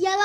ya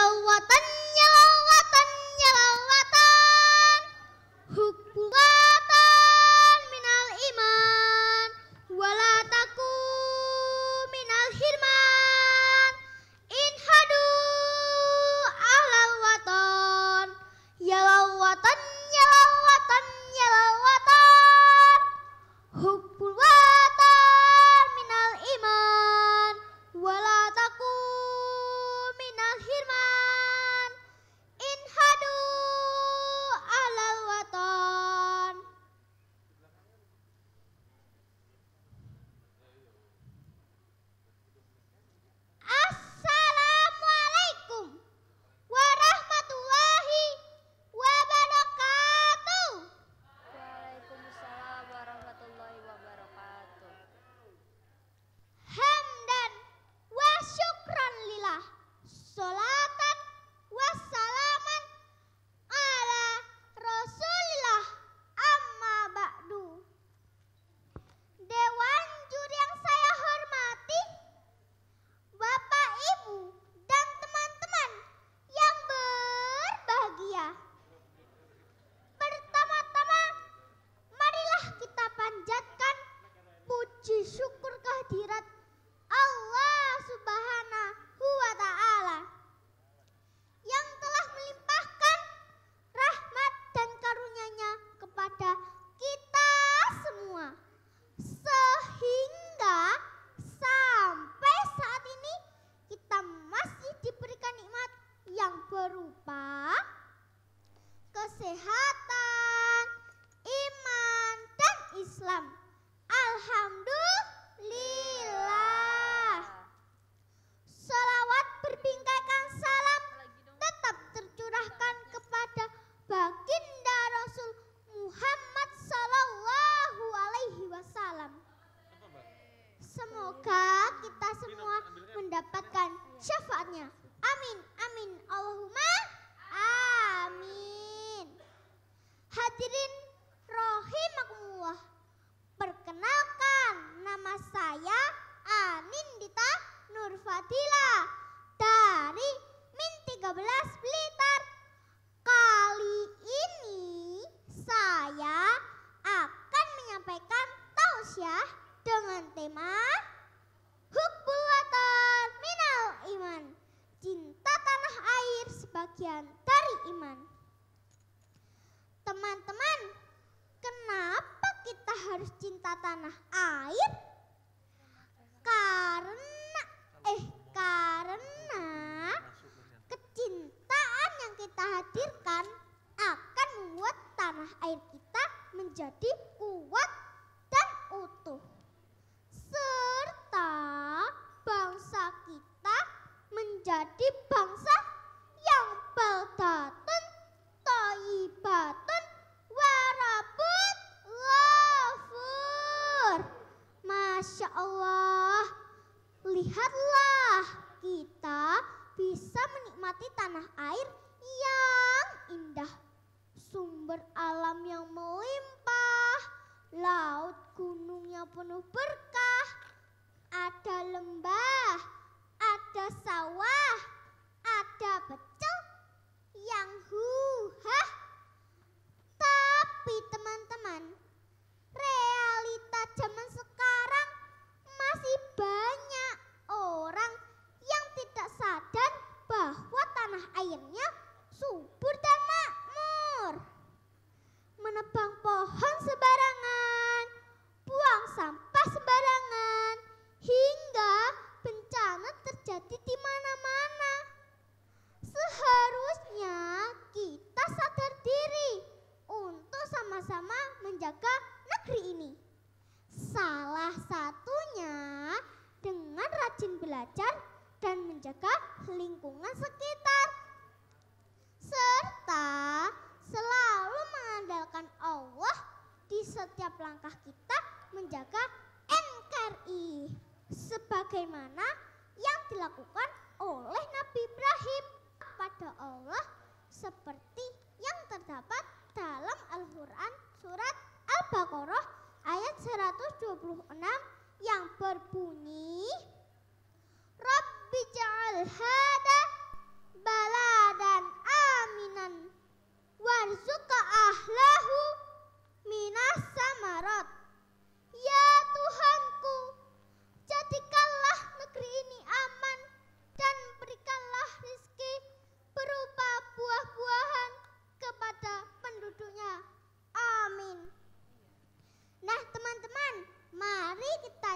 mendapatkan syafaatnya. bagian dari iman. Teman-teman, kenapa kita harus cinta tanah air? Masya Allah, lihatlah kita bisa menikmati tanah air yang indah. Sumber alam yang melimpah, laut gunungnya penuh berkah. Ada lembah, ada sawah, ada pecel yang huha Tapi teman-teman, kita sadar diri untuk sama-sama menjaga negeri ini. Salah satunya dengan rajin belajar dan menjaga lingkungan sekitar. Serta selalu mengandalkan Allah di setiap langkah kita menjaga NKRI sebagaimana yang dilakukan oleh Nabi Ibrahim pada Allah seperti yang terdapat dalam Al-Quran surat Al-Baqarah ayat 126 yang berbunyi Rabbi ja'al hada baladan aminan warzuka ahlahu minas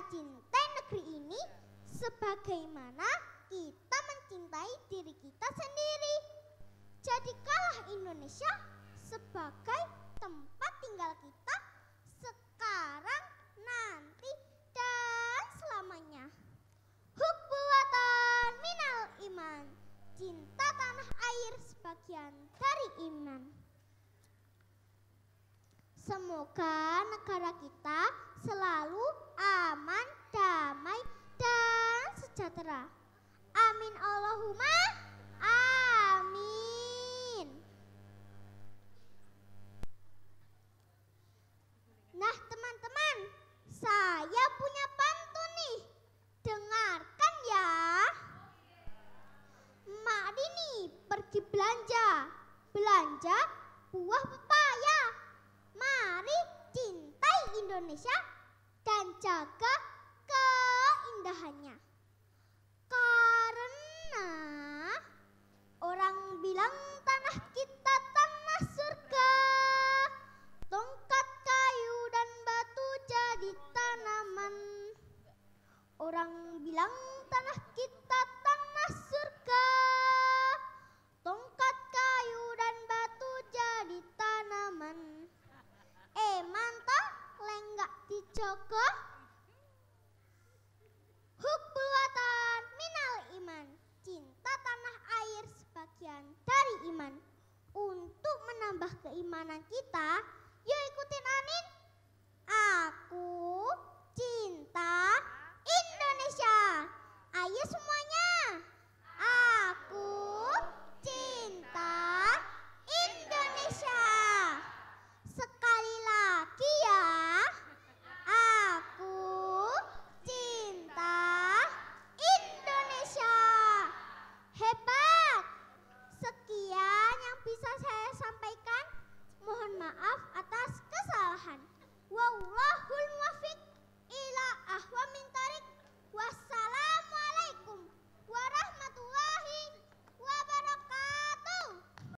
mencintai negeri ini sebagaimana kita mencintai diri kita sendiri. Jadikalah Indonesia sebagai tempat Semoga negara kita selalu aman, damai, dan sejahtera. Amin Allahumma. 你香。Joko buatan minal iman Cinta tanah air sebagian dari iman Untuk menambah keimanan kita Yuk ya ikutin Anin Aku cinta Indonesia Ayo semua